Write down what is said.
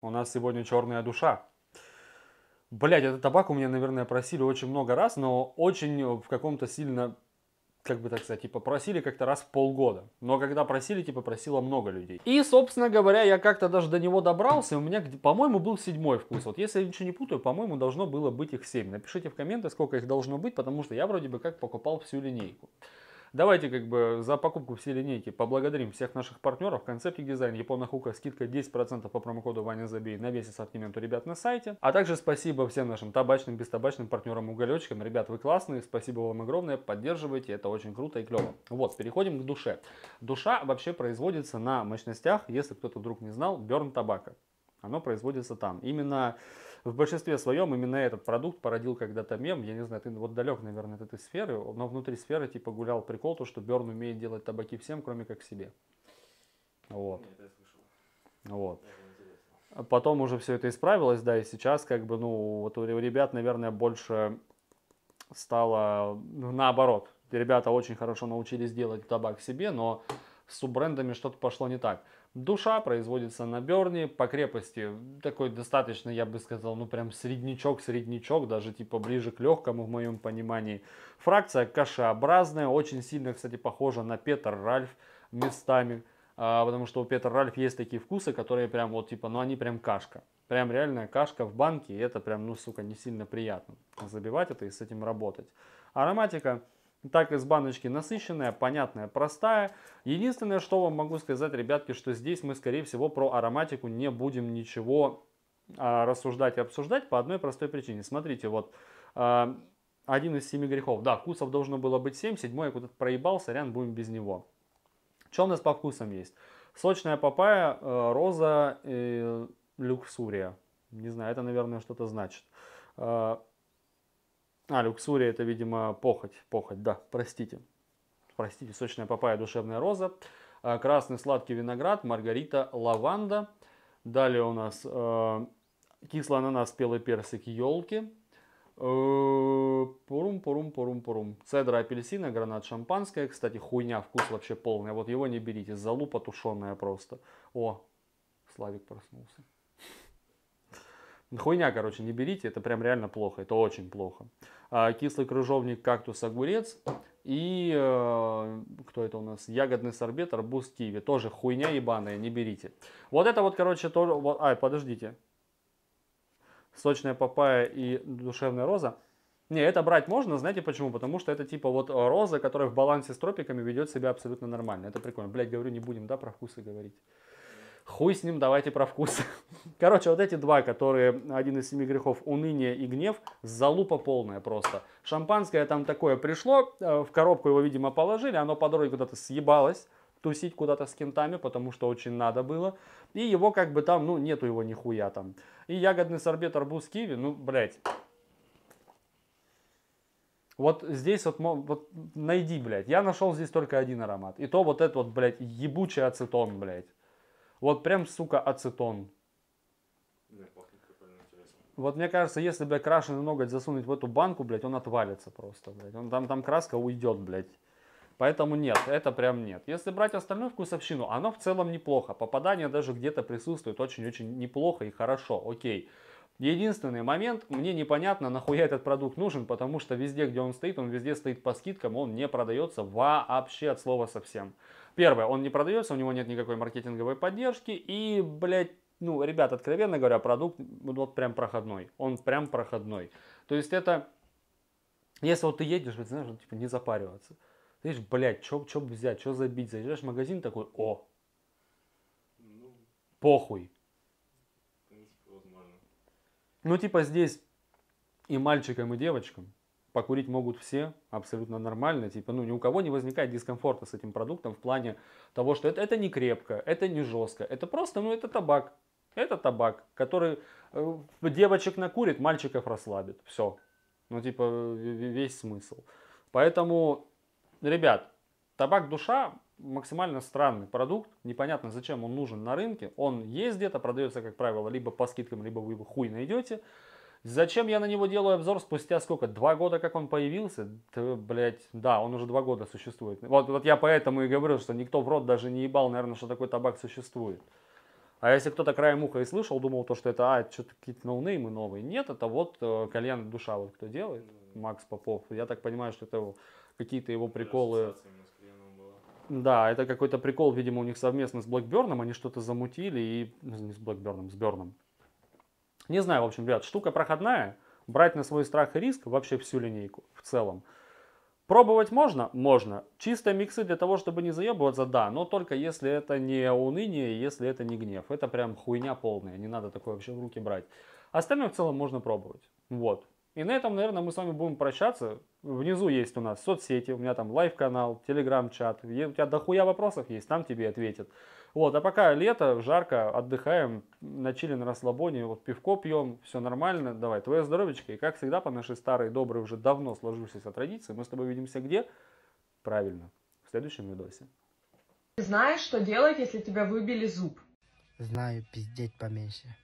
У нас сегодня черная душа. Блять, этот табак у меня, наверное, просили очень много раз, но очень э, в каком-то сильно, как бы так сказать, типа просили как-то раз в полгода. Но когда просили, типа просило много людей. И, собственно говоря, я как-то даже до него добрался, у меня, по-моему, был седьмой вкус. Вот если я ничего не путаю, по-моему, должно было быть их семь. Напишите в комменты, сколько их должно быть, потому что я вроде бы как покупал всю линейку. Давайте как бы за покупку всей линейки поблагодарим всех наших партнеров. Концептик дизайн, Япона Хука, скидка 10% по промокоду Ваня Забей на весь ассортимент у ребят на сайте. А также спасибо всем нашим табачным, бестабачным партнерам уголечкам. Ребят, вы классные, спасибо вам огромное, поддерживайте, это очень круто и клево. Вот, переходим к душе. Душа вообще производится на мощностях, если кто-то вдруг не знал, Берн Табака. Оно производится там. Именно в большинстве своем именно этот продукт породил когда-то мем. Я не знаю, ты вот далек, наверное, от этой сферы, но внутри сферы типа гулял прикол, то, что Берн умеет делать табаки всем, кроме как себе. Вот. Вот. А потом уже все это исправилось, да, и сейчас как бы, ну, вот у ребят, наверное, больше стало ну, наоборот. Ребята очень хорошо научились делать табак себе, но с суббрендами что-то пошло не так. Душа производится на Берни, по крепости такой достаточно, я бы сказал, ну прям среднячок-среднячок, даже типа ближе к легкому в моем понимании. Фракция кашеобразная, очень сильно, кстати, похожа на Петр Ральф местами, а, потому что у Петр Ральф есть такие вкусы, которые прям вот типа, ну они прям кашка. Прям реальная кашка в банке, и это прям, ну сука, не сильно приятно. Забивать это и с этим работать. Ароматика так из баночки насыщенная, понятная, простая. Единственное, что вам могу сказать, ребятки, что здесь мы, скорее всего, про ароматику не будем ничего а, рассуждать и обсуждать по одной простой причине. Смотрите, вот а, один из семи грехов. Да, вкусов должно было быть семь, седьмой я куда-то проебал, сорян, будем без него. Что у нас по вкусам есть? Сочная папая, э, роза, э, люксурия. Не знаю, это, наверное, что-то значит. Э, а, люксурия это, видимо, похоть. Похоть, да, простите. Простите, сочная папайя, душевная роза. А, красный сладкий виноград, маргарита, лаванда. Далее у нас э, кислый ананас, спелый персик, елки. Э, пурум, пурум, пурум, пурум. Цедра апельсина, гранат шампанское. Кстати, хуйня, вкус вообще полный. Вот его не берите. Залупа тушеная просто. О, Славик проснулся. Хуйня, короче, не берите, это прям реально плохо, это очень плохо. А, кислый крыжовник, кактус, огурец и, э, кто это у нас, ягодный сорбет, арбуз, киви. Тоже хуйня ебаная, не берите. Вот это вот, короче, тоже, вот, ай, подождите. Сочная папая и душевная роза. Не, это брать можно, знаете почему? Потому что это типа вот роза, которая в балансе с тропиками ведет себя абсолютно нормально. Это прикольно. Блять, говорю, не будем, да, про вкусы говорить. Хуй с ним, давайте про вкус. Короче, вот эти два, которые один из семи грехов, уныние и гнев, залупа полная просто. Шампанское там такое пришло, э, в коробку его, видимо, положили, оно по дороге куда-то съебалось тусить куда-то с кентами, потому что очень надо было. И его как бы там, ну, нету его нихуя там. И ягодный сорбет, арбуз, киви, ну, блядь. Вот здесь вот, вот найди, блядь. Я нашел здесь только один аромат. И то вот этот вот, блядь, ебучий ацетон, блядь. Вот прям, сука, ацетон. Вот мне кажется, если, блядь, крашеный ноготь засунуть в эту банку, блядь, он отвалится просто, блядь. Он, там, там краска уйдет, блядь. Поэтому нет, это прям нет. Если брать остальную вкусовщину, оно в целом неплохо. Попадание даже где-то присутствует очень-очень неплохо и хорошо, окей. Okay. Единственный момент, мне непонятно, нахуя этот продукт нужен, потому что везде, где он стоит, он везде стоит по скидкам, он не продается вообще от слова совсем. Первое, он не продается, у него нет никакой маркетинговой поддержки, и, блядь, ну, ребят, откровенно говоря, продукт вот прям проходной. Он прям проходной. То есть это, если вот ты едешь, вот, знаешь, типа не запариваться. Ты видишь, блядь, чё, чё взять, чё забить. Заезжаешь в магазин такой, о, ну. похуй. Ну, типа здесь и мальчикам, и девочкам покурить могут все абсолютно нормально. Типа, ну, ни у кого не возникает дискомфорта с этим продуктом в плане того, что это, это не крепко, это не жестко. Это просто, ну, это табак. Это табак, который э, девочек накурит, мальчиков расслабит. Все. Ну, типа, весь смысл. Поэтому, ребят, Табак душа максимально странный продукт, непонятно зачем он нужен на рынке, он есть где-то, продается, как правило, либо по скидкам, либо вы его хуй найдете. Зачем я на него делаю обзор спустя сколько? Два года, как он появился? Да, блять, да, он уже два года существует. Вот, вот я поэтому и говорю, что никто в рот даже не ебал, наверное, что такой табак существует. А если кто-то краем уха и слышал, думал то, что это, а, это что-то какие-то ноунеймы новые. Нет, это вот э, кальян душа, вот кто делает, ну Макс Попов. Я так понимаю, что это какие-то его приколы. Да, да, это какой-то прикол, видимо, у них совместно с Блэкберном, они что-то замутили и... Ну, не с Блэкберном, с Берном. Не знаю, в общем, ребят, штука проходная, брать на свой страх и риск вообще всю линейку в целом. Пробовать можно? Можно. Чисто миксы для того, чтобы не заебываться, да, но только если это не уныние, если это не гнев. Это прям хуйня полная, не надо такое вообще в руки брать. Остальное в целом можно пробовать. Вот. И на этом, наверное, мы с вами будем прощаться. Внизу есть у нас соцсети, у меня там лайв-канал, телеграм-чат. У тебя дохуя вопросов есть, там тебе ответят. Вот, а пока лето, жарко, отдыхаем, на чили, на расслабоне, вот пивко пьем, все нормально, давай, твое здоровечко. И как всегда, по нашей старой, доброй, уже давно сложившейся традиции, мы с тобой видимся где? Правильно, в следующем видосе. Ты знаешь, что делать, если тебя выбили зуб? Знаю, пиздеть поменьше.